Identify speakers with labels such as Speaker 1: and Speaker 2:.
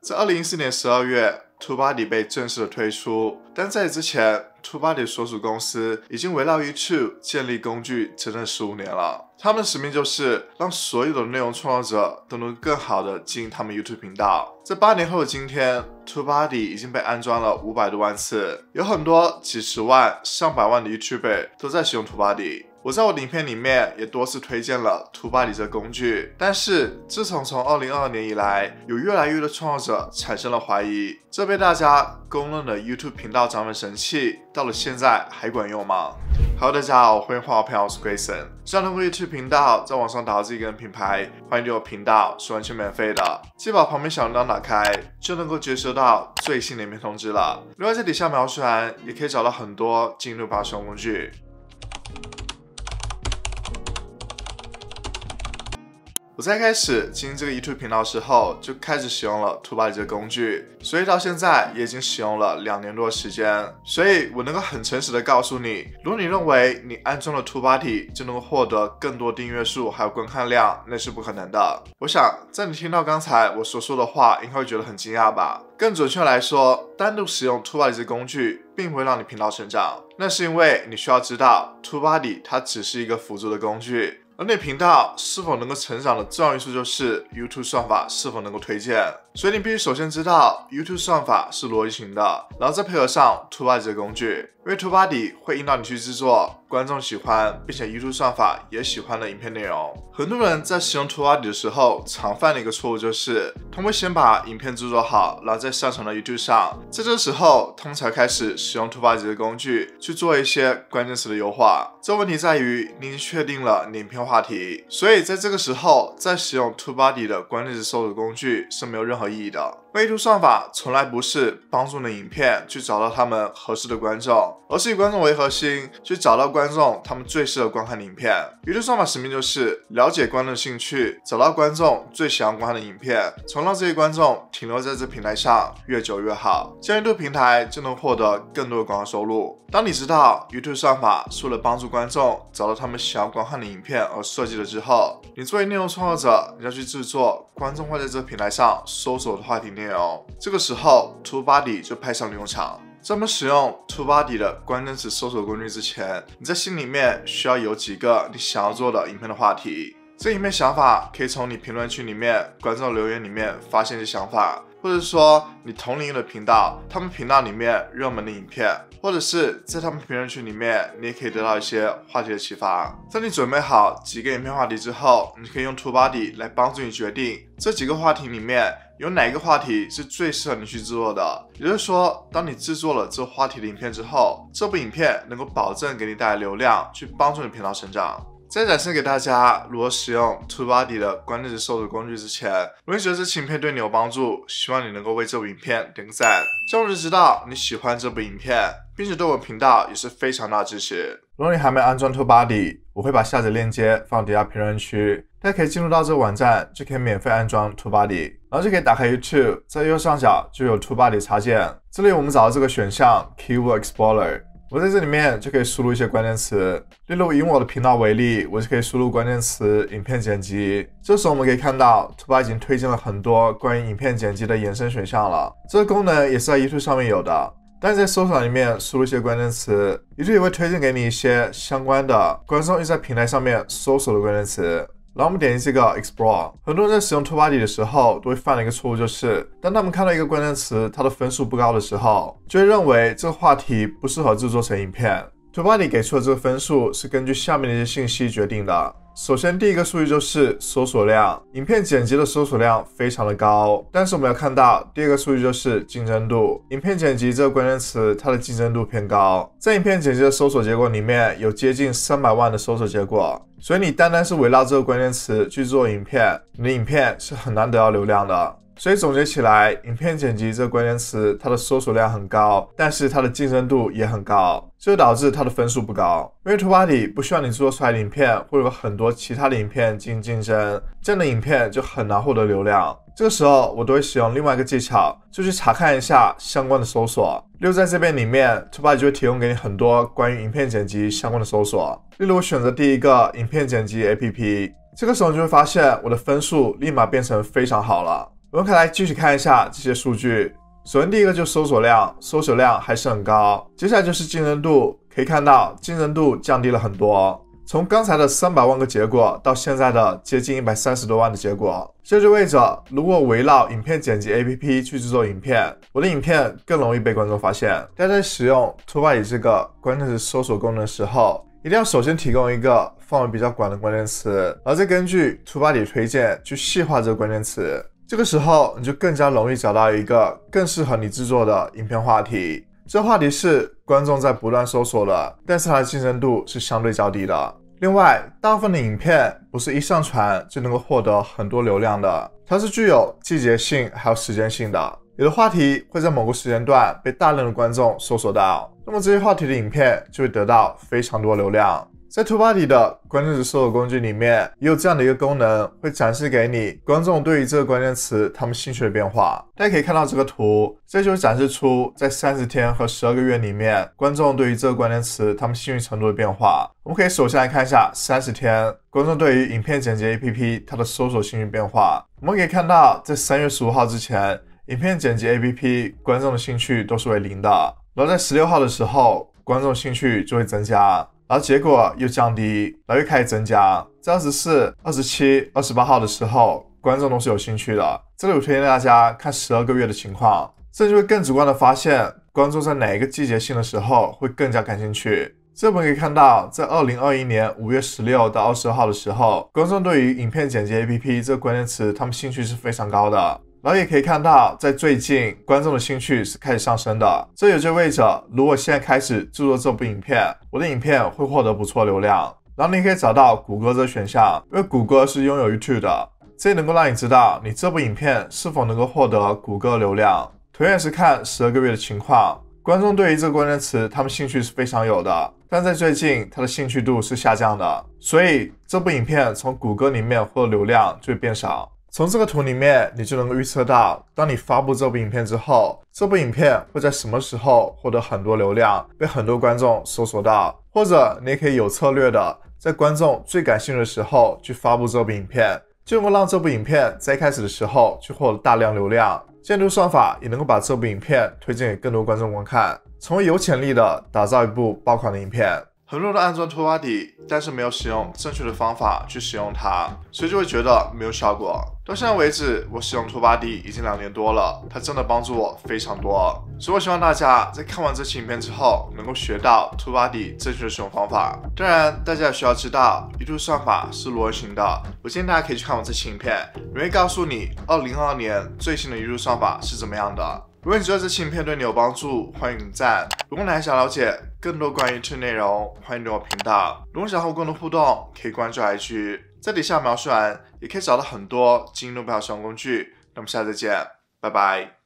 Speaker 1: 在二零一四年十二月，TwoBody 被正式的推出，但在之前，TwoBody 所属公司已经围绕 YouTube 建立工具整整十五年了。他们的使命就是让所有的内容创作者都能更好的经营他们 YouTube 频道。在八年后的今天，TwoBody 已经被安装了五百多万次，有很多几十万、上百万的 YouTuber 都在使用 TwoBody。我在我影片里面也多次推荐了图巴里这工具，但是自从从二零二二年以来，有越来越多创作者产生了怀疑，这被大家公认的 YouTube 频道涨粉神器，到了现在还管用吗？Hello，大家好，欢迎画好我是 Grayson。想通过 YouTube 频道在网上打造自己个人品牌，欢迎进我频道，是完全免费的。记得把旁边小铃铛打开，就能够接收到最新影片通知了。另外，在底下描述栏也可以找到很多进入爬虫工具。我在开始经营这个 YouTube 频道时候，就开始使用了 t w o b o d y 这个工具，所以到现在也已经使用了两年多时间。所以，我能够很诚实的告诉你，如果你认为你安装了 t w o b o d y 就能够获得更多订阅数还有观看量，那是不可能的。我想，在你听到刚才我所说的话，应该会觉得很惊讶吧？更准确来说，单独使用 t w o b o d y 这个工具，并不会让你频道成长。那是因为你需要知道 t w o b o d y 它只是一个辅助的工具。而你频道是否能够成长的重要因素就是 YouTube 算法是否能够推荐。所以你必须首先知道 YouTube 算法是逻辑型的，然后再配合上 t u b a d 的工具，因为 t u b a d 会引导你去制作观众喜欢并且 YouTube 算法也喜欢的影片内容。很多人在使用 t u b a d 的时候，常犯的一个错误就是，他们先把影片制作好，然后再上传到 YouTube 上，在这时候通常开始使用 t u b a d 的工具去做一些关键词的优化。这问题在于，你确定了影片。话题，所以在这个时候，再使用 TubeBuddy 的关键词搜索工具是没有任何意义的。y o t 算法从来不是帮助的影片去找到他们合适的观众，而是以观众为核心去找到观众他们最适合观看的影片。YouTube 算法使命就是了解观众的兴趣，找到观众最想观看的影片，从而让这些观众停留在这平台上越久越好，这样一 o 平台就能获得更多的广告收入。当你知道 YouTube 算法是为了帮助观众找到他们想要观看的影片，设计了之后，你作为内容创作者，你要去制作观众会在这个平台上搜索的话题内容。这个时候 t o b o b d y 就派上用场。在我们使用 t o b o b d y 的关键词搜索工具之前，你在心里面需要有几个你想要做的影片的话题。这一面想法可以从你评论区里面、观众留言里面发现一些想法。或者说你同领域的频道，他们频道里面热门的影片，或者是在他们评论区里面，你也可以得到一些话题的启发。在你准备好几个影片话题之后，你可以用 Two Body 来帮助你决定这几个话题里面有哪一个话题是最适合你去制作的。也就是说，当你制作了这话题的影片之后，这部影片能够保证给你带来流量，去帮助你频道成长。在展示给大家如何使用 TubeBuddy 的关键词搜索工具之前，如果觉得这影片对你有帮助，希望你能够为这部影片点个赞，这样我就知道你喜欢这部影片，并且对我频道也是非常大的支持。如果你还没安装 TubeBuddy，我会把下载链接放底下评论区，大家可以进入到这个网站就可以免费安装 TubeBuddy，然后就可以打开 YouTube，在右上角就有 TubeBuddy 插件，这里我们找到这个选项 Keyword Explorer。我在这里面就可以输入一些关键词，例如以我的频道为例，我就可以输入关键词“影片剪辑”。这时候我们可以看到图吧已经推荐了很多关于影片剪辑的延伸选项了。这个功能也是在 YouTube 上面有的。但在搜索里面输入一些关键词，YouTube 会推荐给你一些相关的观众直在平台上面搜索的关键词。然后我们点击这个 Explore。很多人在使用 Tubidy 的时候，都会犯了一个错误，就是当他们看到一个关键词，它的分数不高的时候，就会认为这个话题不适合制作成影片。Tubidy 给出的这个分数是根据下面的一些信息决定的。首先，第一个数据就是搜索量，影片剪辑的搜索量非常的高。但是我们要看到，第二个数据就是竞争度，影片剪辑这个关键词它的竞争度偏高，在影片剪辑的搜索结果里面有接近三百万的搜索结果，所以你单单是围绕这个关键词去做影片，你的影片是很难得到流量的。所以总结起来，影片剪辑这个关键词，它的搜索量很高，但是它的竞争度也很高，就导致它的分数不高。因为 t o b o d y 不需要你做出来影片，会有很多其他的影片进行竞争，这样的影片就很难获得流量。这个时候，我都会使用另外一个技巧，就去查看一下相关的搜索。例如，在这边里面 t o b o d y 就会提供给你很多关于影片剪辑相关的搜索。例如，我选择第一个影片剪辑 A P P，这个时候你就会发现我的分数立马变成非常好了。我们可以来继续看一下这些数据。首先，第一个就是搜索量，搜索量还是很高。接下来就是竞争度，可以看到竞争度降低了很多。从刚才的三百万个结果到现在的接近一百三十多万的结果，这就意味着，如果围绕影片剪辑 APP 去制作影片，我的影片更容易被观众发现。大家在使用图吧里这个关键词搜索功能的时候，一定要首先提供一个范围比较广的关键词，然后再根据图吧里推荐去细化这个关键词。这个时候，你就更加容易找到一个更适合你制作的影片话题。这话题是观众在不断搜索的，但是它的竞争度是相对较低的。另外，大部分的影片不是一上传就能够获得很多流量的，它是具有季节性还有时间性的。有的话题会在某个时间段被大量的观众搜索到，那么这些话题的影片就会得到非常多流量。在 t u b d y 的关键词搜索工具里面，也有这样的一个功能，会展示给你观众对于这个关键词他们兴趣的变化。大家可以看到这个图，这就是展示出在三十天和十二个月里面，观众对于这个关键词他们兴趣程度的变化。我们可以首先来看一下三十天观众对于影片剪辑 A P P 它的搜索兴趣变化。我们可以看到，在三月十五号之前，影片剪辑 A P P 观众的兴趣都是为零的，然后在十六号的时候，观众兴趣就会增加。然后结果又降低，然后又开始增加，在二十四、二十七、二十八号的时候，观众都是有兴趣的。这里我推荐大家看十二个月的情况，这就会更直观的发现观众在哪一个季节性的时候会更加感兴趣。这我们可以看到，在二零二一年五月十六到二十二号的时候，观众对于影片剪辑 APP 这个关键词，他们兴趣是非常高的。然后也可以看到，在最近观众的兴趣是开始上升的，这也就意味着如果现在开始制作这部影片，我的影片会获得不错流量。然后你可以找到谷歌这选项，因为谷歌是拥有 YouTube 的，这也能够让你知道你这部影片是否能够获得谷歌流量。同样是看十二个月的情况，观众对于这个关键词他们兴趣是非常有的，但在最近他的兴趣度是下降的，所以这部影片从谷歌里面获得流量就变少。从这个图里面，你就能够预测到，当你发布这部影片之后，这部影片会在什么时候获得很多流量，被很多观众搜索到，或者你也可以有策略的，在观众最感兴趣的时候去发布这部影片，就能够让这部影片在一开始的时候去获得大量流量，建筑算法也能够把这部影片推荐给更多观众观看，成为有潜力的，打造一部爆款的影片。很多人安装拖瓦底，但是没有使用正确的方法去使用它，所以就会觉得没有效果。到现在为止，我使用拖把 D 已经两年多了，它真的帮助我非常多。所以我希望大家在看完这期影片之后，能够学到拖把 D 正确的使用方法。当然，大家也需要知道，一注算法是如何行的。我建议大家可以去看我这期影片，里面告诉你2022年最新的一注算法是怎么样的。如果你觉得这期影片对你有帮助，欢迎点赞。如果你还想了解更多关于车内容，欢迎来我频道。如果你想和我更多互动，可以关注 IG。在底下描述完，也可以找到很多金英路标使用工具。那我们下次再见，拜拜。